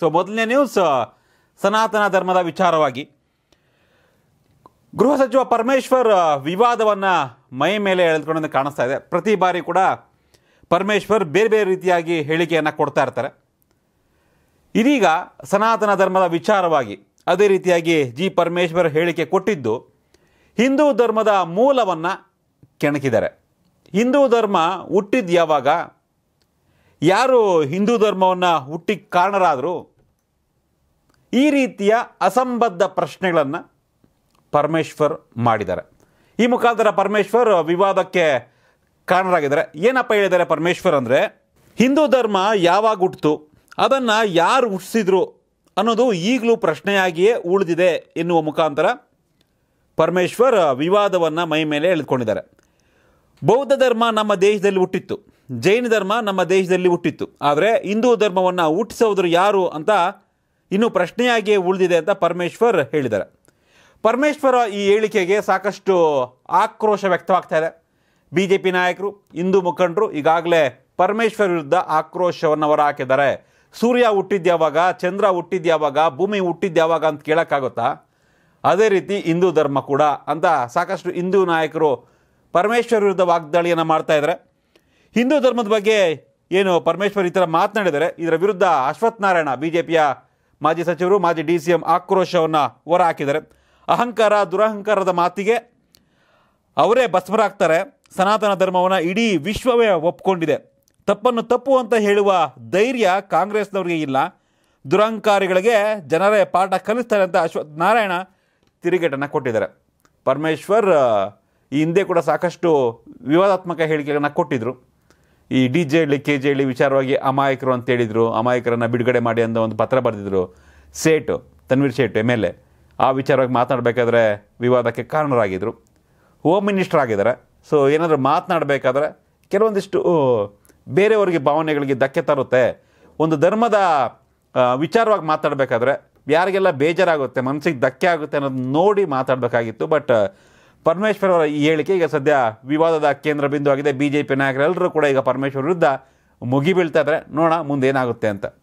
so ಮೊದಲನೇ news ಸನಾತನ ಧರ್ಮದ ವಿಚಾರವಾಗಿ ಗೃಹ ಸಚಿವ ಪರಮೇಶ್ವರ್ ವಿವಾದವನ್ನು ಮೈ ಮೇಲೆ ಎಳೆದುಕೊಂಡು ಕಾಣಿಸ್ತಾ ಇದೆ ಪ್ರತಿ ಬಾರಿ ಕೂಡ ಪರಮೇಶ್ವರ್ ಬೇರೆ ಬೇರೆ ರೀತಿಯಾಗಿ ಹೇಳಿಕೆಯನ್ನು ಕೊಡ್ತಾ ಇರ್ತಾರೆ ಇದೀಗ ಸನಾತನ ಧರ್ಮದ ವಿಚಾರವಾಗಿ ಅದೇ ರೀತಿಯಾಗಿ ಜಿ ಪರಮೇಶ್ವರ್ ಹೇಳಿಕೆ ಕೊಟ್ಟಿದ್ದು ಹಿಂದೂ ಧರ್ಮದ ಮೂಲವನ್ನು ಕೆಣಕಿದ್ದಾರೆ ಹಿಂದೂ ಧರ್ಮ ಹುಟ್ಟಿದ್ದು ಯಾವಾಗ ಯಾರು ಹಿಂದೂ ಧರ್ಮವನ್ನು ಹುಟ್ಟಿಗೆ ಕಾರಣರಾದರು ಈ ರೀತಿಯ ಅಸಂಬದ್ಧ ಪ್ರಶ್ನೆಗಳನ್ನು ಪರಮೇಶ್ವರ್ ಮಾಡಿದ್ದಾರೆ ಈ ಮುಖಾಂತರ ಪರಮೇಶ್ವರ್ ವಿವಾದಕ್ಕೆ ಕಾರಣರಾಗಿದ್ದಾರೆ ಏನಪ್ಪ ಹೇಳಿದ್ದಾರೆ ಪರಮೇಶ್ವರ್ ಅಂದರೆ ಹಿಂದೂ ಧರ್ಮ ಯಾವಾಗ ಹುಟ್ಟಿತು ಅದನ್ನು ಯಾರು ಹುಟ್ಟಿಸಿದ್ರು ಅನ್ನೋದು ಈಗಲೂ ಪ್ರಶ್ನೆಯಾಗಿಯೇ ಉಳಿದಿದೆ ಎನ್ನುವ ಮುಖಾಂತರ ಪರಮೇಶ್ವರ್ ವಿವಾದವನ್ನು ಮೈ ಮೇಲೆ ಎಳೆದುಕೊಂಡಿದ್ದಾರೆ ಬೌದ್ಧ ಧರ್ಮ ನಮ್ಮ ದೇಶದಲ್ಲಿ ಹುಟ್ಟಿತ್ತು ಜೈನ ಧರ್ಮ ನಮ್ಮ ದೇಶದಲ್ಲಿ ಹುಟ್ಟಿತ್ತು ಆದರೆ ಹಿಂದೂ ಧರ್ಮವನ್ನು ಹುಟ್ಟಿಸೋದ್ರು ಯಾರು ಅಂತ ಇನ್ನೂ ಪ್ರಶ್ನೆಯಾಗಿಯೇ ಉಳಿದಿದೆ ಅಂತ ಪರಮೇಶ್ವರ್ ಹೇಳಿದ್ದಾರೆ ಪರಮೇಶ್ವರ ಈ ಹೇಳಿಕೆಗೆ ಸಾಕಷ್ಟು ಆಕ್ರೋಶ ವ್ಯಕ್ತವಾಗ್ತಾ ಇದೆ ಬಿ ಜೆ ಪಿ ನಾಯಕರು ಹಿಂದೂ ಮುಖಂಡರು ಈಗಾಗಲೇ ಪರಮೇಶ್ವರ್ ವಿರುದ್ಧ ಆಕ್ರೋಶವನ್ನು ಹೊರ ಹಾಕಿದ್ದಾರೆ ಸೂರ್ಯ ಹುಟ್ಟಿದ್ಯಾವಾಗ ಚಂದ್ರ ಹುಟ್ಟಿದ್ಯಾವಾಗ ಭೂಮಿ ಹುಟ್ಟಿದ್ಯಾವಾಗ ಅಂತ ಕೇಳೋಕ್ಕಾಗುತ್ತಾ ಅದೇ ರೀತಿ ಹಿಂದೂ ಧರ್ಮ ಕೂಡ ಅಂತ ಸಾಕಷ್ಟು ಹಿಂದೂ ನಾಯಕರು ಪರಮೇಶ್ವರ್ ವಿರುದ್ಧ ವಾಗ್ದಾಳಿಯನ್ನು ಮಾಡ್ತಾ ಇದ್ದಾರೆ ಹಿಂದೂ ಧರ್ಮದ ಬಗ್ಗೆ ಏನು ಪರಮೇಶ್ವರ್ ಈ ಥರ ಮಾತನಾಡಿದರೆ ಇದರ ವಿರುದ್ಧ ನಾರಾಯಣ ಬಿ ಜೆ ಪಿಯ ಮಾಜಿ ಸಚಿವರು ಮಾಜಿ ಡಿ ಸಿ ಎಂ ಆಕ್ರೋಶವನ್ನು ಹೊರಹಾಕಿದ್ದಾರೆ ಅಹಂಕಾರ ದುರಹಂಕಾರದ ಮಾತಿಗೆ ಅವರೇ ಭಸ್ಮರಾಗ್ತಾರೆ ಸನಾತನ ಧರ್ಮವನ್ನು ಇಡೀ ವಿಶ್ವವೇ ಒಪ್ಕೊಂಡಿದೆ ತಪ್ಪನ್ನು ತಪ್ಪು ಅಂತ ಹೇಳುವ ಧೈರ್ಯ ಕಾಂಗ್ರೆಸ್ನವರಿಗೆ ಇಲ್ಲ ದುರಹಂಕಾರಿಗಳಿಗೆ ಜನರೇ ಪಾಠ ಕಲಿಸ್ತಾರೆ ಅಂತ ಅಶ್ವಥ್ ನಾರಾಯಣ ತಿರುಗೇಟನ್ನು ಕೊಟ್ಟಿದ್ದಾರೆ ಪರಮೇಶ್ವರ್ ಈ ಹಿಂದೆ ಕೂಡ ಸಾಕಷ್ಟು ವಿವಾದಾತ್ಮಕ ಹೇಳಿಕೆಗಳನ್ನ ಕೊಟ್ಟಿದ್ರು ಈ ಡಿ ಜೆ ಹೇಳಿ ಕೆ ಜೆ ಹೇಳಿ ವಿಚಾರವಾಗಿ ಅಮಾಯಕರು ಅಂತ ಹೇಳಿದರು ಅಮಾಯಕರನ್ನು ಬಿಡುಗಡೆ ಮಾಡಿ ಅಂತ ಒಂದು ಪತ್ರ ಬರೆದಿದ್ರು Sait Tanveer Sait M L A ಆ ವಿಚಾರವಾಗಿ ಮಾತನಾಡಬೇಕಾದ್ರೆ ವಿವಾದಕ್ಕೆ ಕಾರಣರಾಗಿದ್ದರು ಹೋಮ್ ಮಿನಿಸ್ಟರ್ ಆಗಿದ್ದಾರೆ ಸೊ ಏನಾದರೂ ಮಾತನಾಡಬೇಕಾದ್ರೆ ಕೆಲವೊಂದಿಷ್ಟು ಬೇರೆಯವರಿಗೆ ಭಾವನೆಗಳಿಗೆ ಧಕ್ಕೆ ತರುತ್ತೆ ಒಂದು ಧರ್ಮದ ವಿಚಾರವಾಗಿ ಮಾತಾಡಬೇಕಾದ್ರೆ ಯಾರಿಗೆಲ್ಲ ಬೇಜಾರಾಗುತ್ತೆ ಮನಸ್ಸಿಗೆ ಧಕ್ಕೆ ಆಗುತ್ತೆ ಅನ್ನೋದು ನೋಡಿ ಮಾತಾಡಬೇಕಾಗಿತ್ತು ಬಟ್ ಪರಮೇಶ್ವರ್ ಅವರ ಈ ಹೇಳಿಕೆ ಈಗ ಸದ್ಯ ವಿವಾದದ ಕೇಂದ್ರ ಬಿಂದು ಆಗಿದೆ ಬಿ ಜೆ ಪಿ ನಾಯಕರೆಲ್ಲರೂ ಕೂಡ ಈಗ ಪರಮೇಶ್ವರ್ ವಿರುದ್ಧ ಮುಗಿಬೀಳ್ತಾ ಇದ್ದಾರೆ ನೋಡೋಣ ಮುಂದೇನಾಗುತ್ತೆ ಅಂತ